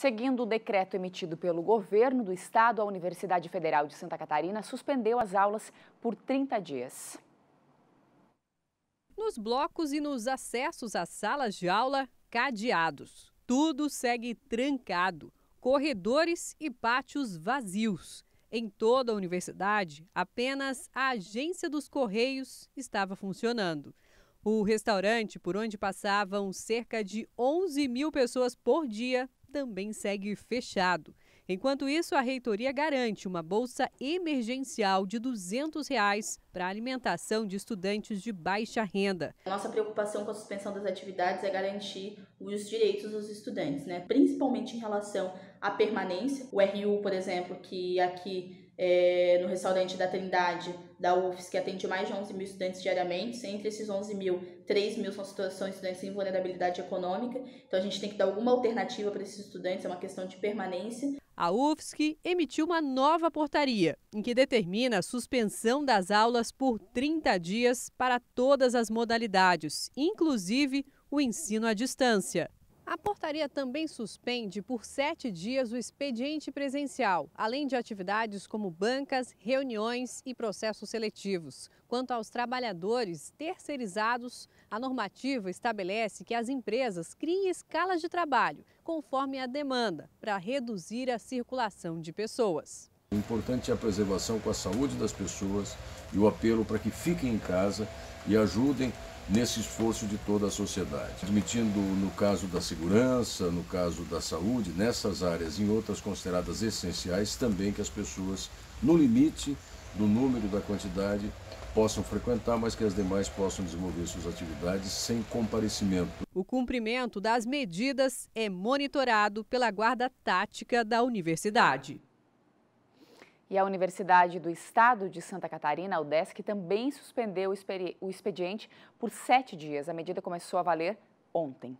Seguindo o decreto emitido pelo governo do estado, a Universidade Federal de Santa Catarina suspendeu as aulas por 30 dias. Nos blocos e nos acessos às salas de aula, cadeados. Tudo segue trancado, corredores e pátios vazios. Em toda a universidade, apenas a agência dos Correios estava funcionando. O restaurante, por onde passavam cerca de 11 mil pessoas por dia, também segue fechado. Enquanto isso, a reitoria garante uma bolsa emergencial de R$ 200 reais para alimentação de estudantes de baixa renda. Nossa preocupação com a suspensão das atividades é garantir os direitos dos estudantes, né? principalmente em relação à permanência. O RU, por exemplo, que aqui é, no restaurante da Trindade da UFES, que atende mais de 11 mil estudantes diariamente. Entre esses 11 mil, 3 mil são situações de estudantes em vulnerabilidade econômica. Então a gente tem que dar alguma alternativa para esses estudantes, é uma questão de permanência. A UFSC emitiu uma nova portaria, em que determina a suspensão das aulas por 30 dias para todas as modalidades, inclusive o ensino à distância. A portaria também suspende por sete dias o expediente presencial, além de atividades como bancas, reuniões e processos seletivos. Quanto aos trabalhadores terceirizados, a normativa estabelece que as empresas criem escalas de trabalho, conforme a demanda, para reduzir a circulação de pessoas. O é importante é a preservação com a saúde das pessoas e o apelo para que fiquem em casa e ajudem nesse esforço de toda a sociedade, admitindo no caso da segurança, no caso da saúde, nessas áreas e em outras consideradas essenciais também que as pessoas, no limite do número da quantidade, possam frequentar, mas que as demais possam desenvolver suas atividades sem comparecimento. O cumprimento das medidas é monitorado pela Guarda Tática da Universidade. E a Universidade do Estado de Santa Catarina, a UDESC, também suspendeu o expediente por sete dias. A medida começou a valer ontem.